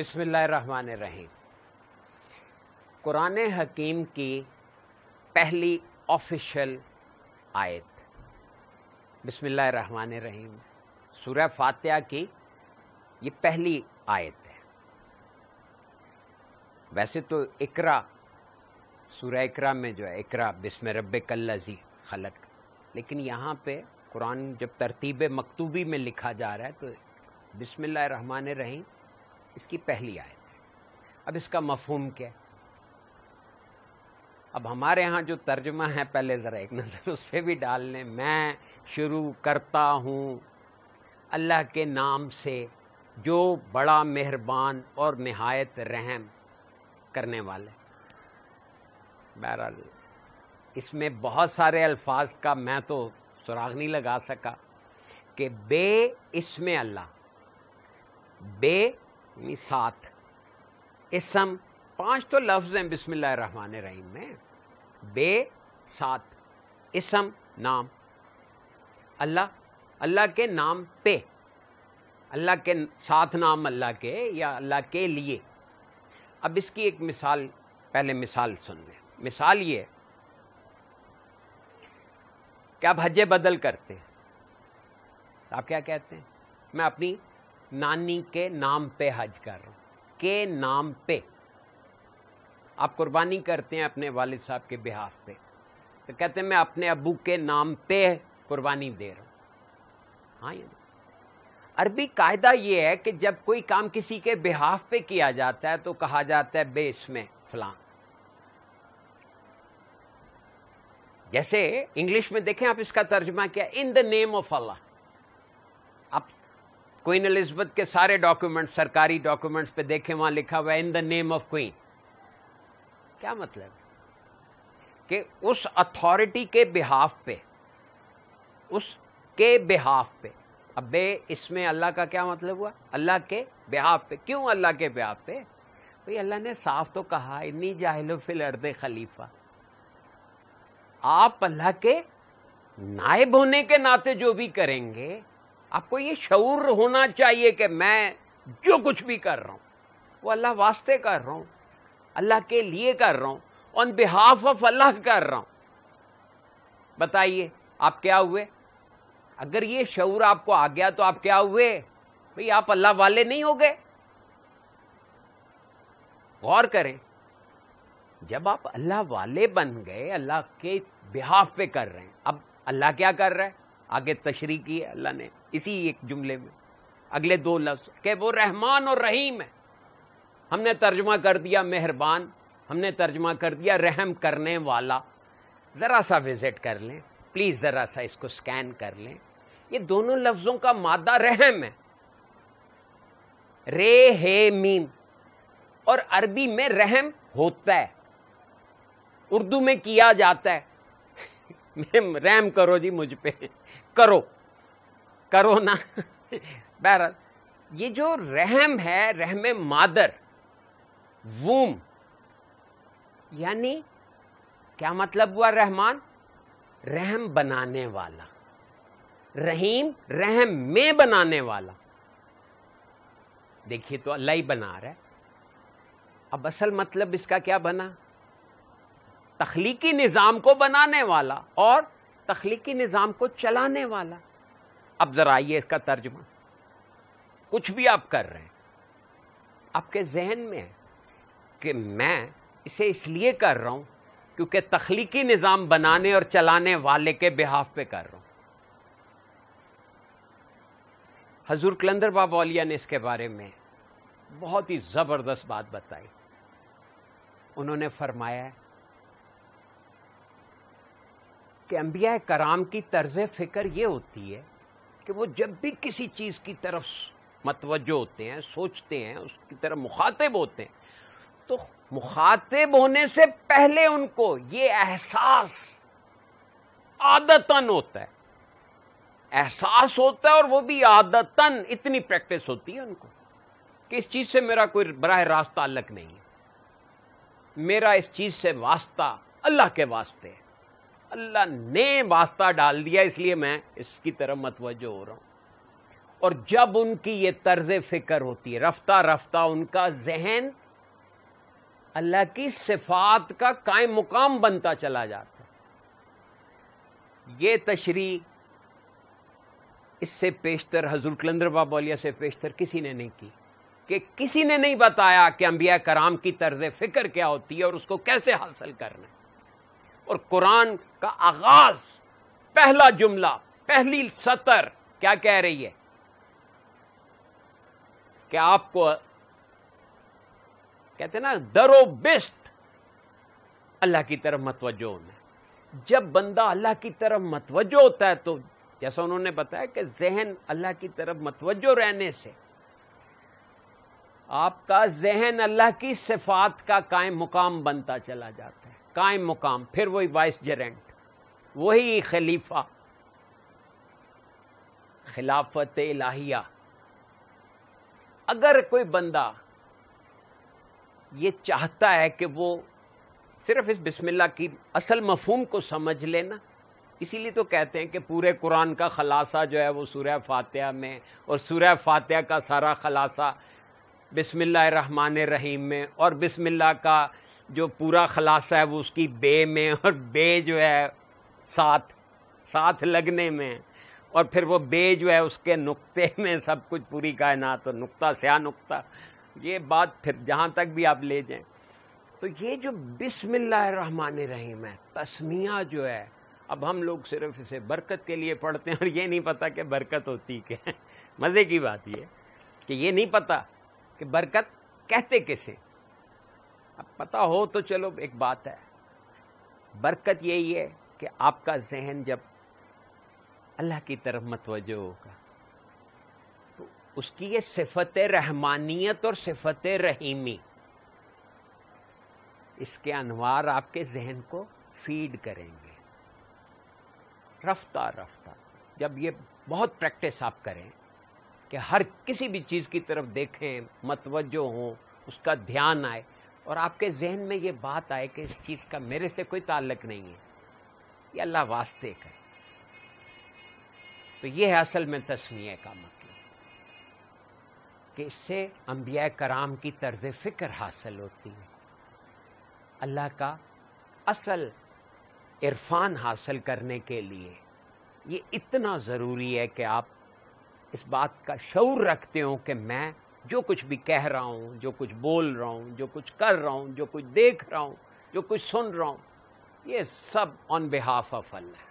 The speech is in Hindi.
बिस्मिल्लाहिर्रहमानिर्रहीम कुरान हकीम की पहली ऑफिशियल आयत बिस्मिल्लाहिर्रहमानिर्रहीम सूर्य फातिहा की ये पहली आयत है वैसे तो इकरा सूर्य इकरा में जो है इकरा बिस्म रब कल्लजी खलक लेकिन यहाँ पे कुरान जब तरतीब मकतूबी में लिखा जा रहा है तो बिस्मिल्लाहिर्रहमानिर्रहीम इसकी पहली आयत है अब इसका मफहम क्या है अब हमारे यहाँ जो तर्जमा है पहले ज़रा एक नज़र उस पर भी डाल लें मैं शुरू करता हूँ अल्लाह के नाम से जो बड़ा मेहरबान और नहायत रहम करने वाले बहरहाल इसमें बहुत सारे अल्फाज का मैं तो सुराग नहीं लगा सका कि बे इसमें अल्लाह बे सात इसम पांच तो लफ्ज़ हैं बिस्मिल्लाह रहमान रहीम में बे सात इसम नाम अल्लाह अल्लाह के नाम पे अल्लाह के साथ नाम अल्लाह के या अल्लाह के लिए अब इसकी एक मिसाल पहले मिसाल सुन लें मिसाल ये क्या आप हज्जे बदल करते हैं आप क्या कहते हैं मैं अपनी नानी के नाम पे हज कर रहा हूँ के नाम पे आप कुर्बानी करते हैं अपने वालिद साहब के बिहाफ पे तो कहते हैं मैं अपने अबू के नाम पे कुर्बानी दे रहा हूँ हाँ ये अरबी कायदा ये है कि जब कोई काम किसी के बिहाफ पे किया जाता है तो कहा जाता है बेस में फलां जैसे इंग्लिश में देखें आप इसका तर्जमा क्या इन द नेम ऑफ अल्लाह क्वीन एलिजबेथ के सारे डॉक्यूमेंट्स सरकारी डॉक्यूमेंट्स पे देखें वहां लिखा हुआ in the name of queen क्या मतलब कि उस अथॉरिटी के बिहाफ पे उस के बिहाफ पे अब इसमें अल्लाह का क्या मतलब हुआ अल्लाह के बिहाफ पे क्यों अल्लाह के बिहाफ पे भाई अल्लाह ने साफ तो कहा इन्नी जाहिलो फिल अर्द खलीफा आप अल्लाह के नायब होने के नाते जो भी करेंगे आपको ये शूर होना चाहिए कि मैं जो कुछ भी कर रहा हूँ वो अल्लाह वास्ते कर रहा हूँ अल्लाह के लिए कर रहा हूँ ऑन बिहाफ ऑफ अल्लाह कर रहा हूँ बताइए आप क्या हुए अगर ये शूर आपको आ गया तो आप क्या हुए भाई आप अल्लाह वाले नहीं हो गए गौर करें जब आप अल्लाह वाले बन गए अल्लाह के बिहाफ पे कर रहे हैं अब अल्लाह क्या कर रहा है आगे तशरी की है अल्लाह ने इसी एक जुमले में अगले दो लफ्ज के वो रहमान और रहीम है हमने तर्जमा कर दिया मेहरबान हमने तर्जमा कर दिया रहम करने वाला ज़रा सा विज़िट कर लें प्लीज़ ज़रा सा इसको स्कैन कर लें ये दोनों लफ्ज़ों का मादा रहम है रे हे मीम और अरबी में रहम होता है उर्दू में किया जाता है रहम करो जी मुझ पर करो करो ना बहरहाल ये जो रहम है रहम मादर वूम यानी क्या मतलब हुआ रहमान रहम बनाने वाला रहीम रहम में बनाने वाला देखिए तो अल्लाह ही बना रहा है अब असल मतलब इसका क्या बना तखलीकी निज़ाम को बनाने वाला और तख्लीकी निज़ाम को चलाने वाला अब ज़रा आइए इसका तर्जमा कुछ भी आप कर रहे हैं आपके जहन में है कि मैं इसे इसलिए कर रहा हूं क्योंकि तख्लीकी निज़ाम बनाने और चलाने वाले के बिहाफ पे कर रहा हूं हजूर कलंदर बाब औलिया ने इसके बारे में बहुत ही ज़बरदस्त बात बताई उन्होंने फरमाया कि अम्बिया कराम की तर्ज फ़िक्र ये होती है कि वो जब भी किसी चीज़ की तरफ मतवजो होते हैं सोचते हैं उसकी तरफ मुखातिब होते हैं तो मुखातिब होने से पहले उनको ये एहसास आदतन होता है एहसास होता है और वो भी आदतन इतनी प्रैक्टिस होती है उनको कि इस चीज़ से मेरा कोई बरह रास्ता अलग नहीं है मेरा इस चीज़ से वास्ता अल्लाह के वास्ते है अल्लाह ने वास्ता डाल दिया इसलिए मैं इसकी तरफ मतवजो हो रहा हूँ और जब उनकी ये तर्ज फिक्र होती है रफ्ता रफ्ता उनका जहन अल्लाह की सिफात का कायम मुकाम बनता चला जाता ये तशरी इससे पेशतर हजूर कलंदर बाबोलिया से पेशतर किसी ने नहीं की कि किसी ने नहीं बताया कि अंबिया कराम की तर्ज फिक्र क्या होती है और उसको कैसे हासिल करना है और कुरान का आगाज पहला जुमला पहली सतर क्या कह रही है कि आपको कहते ना दरो बेस्ट अल्लाह की तरफ मतवजो होना जब बंदा अल्लाह की तरफ मतवजो होता है तो जैसा उन्होंने बताया कि जहन अल्लाह की तरफ मतवजो रहने से आपका जहन अल्लाह की सिफात का कायम मुकाम बनता चला जाता है कायम मुकाम फिर वही वाइस जरेंट वही खलीफा खिलाफत लाहिया अगर कोई बंदा ये चाहता है कि वो सिर्फ इस बिस्मिल्लाह की असल मफहम को समझ लेना इसीलिए तो कहते हैं कि पूरे कुरान का खलासा जो है वो सूर्य फातह में और सूर्य फातह का सारा खलासा रहमान रहीम में और बिसमिल्ला का जो पूरा खलासा है वो उसकी बे में और बे जो है साथ साथ लगने में और फिर वो बे जो है उसके नुक्ते में सब कुछ पूरी कायनात तो नुक्ता स्या नुक्ता ये बात फिर जहाँ तक भी आप ले जाएं तो ये जो बिस्मिल्लाहमान रहीम है तस्मिया जो है अब हम लोग सिर्फ इसे बरकत के लिए पढ़ते हैं और ये नहीं पता कि बरकत होती क्या है मज़े की बात ये कि ये नहीं पता कि बरकत कहते किसे अब पता हो तो चलो एक बात है बरकत यही है कि आपका जहन जब अल्लाह की तरफ मतवज होगा तो उसकी ये सिफत रहमानियत और सिफत रहीमी इसके अनवार आपके जहन को फीड करेंगे रफ्तार रफ्तार जब ये बहुत प्रैक्टिस आप करें कि हर किसी भी चीज़ की तरफ देखें मतवजो हों उसका ध्यान आए और आपके जहन में ये बात आए कि इस चीज़ का मेरे से कोई ताल्लक नहीं है ये अल्लाह वास्ते का तो ये है असल में तस्मिया का मतलब कि इससे अम्बिया कराम की तर्ज फ़िक्र हासिल होती है अल्लाह का असल इरफान हासिल करने के लिए ये इतना ज़रूरी है कि आप इस बात का शौर रखते हो कि मैं जो कुछ भी कह रहा हूँ जो कुछ बोल रहा हूँ जो कुछ कर रहा हूँ जो कुछ देख रहा हूँ जो कुछ सुन रहा हूँ ये सब ऑन बिहाफ ऑफ अल्लाह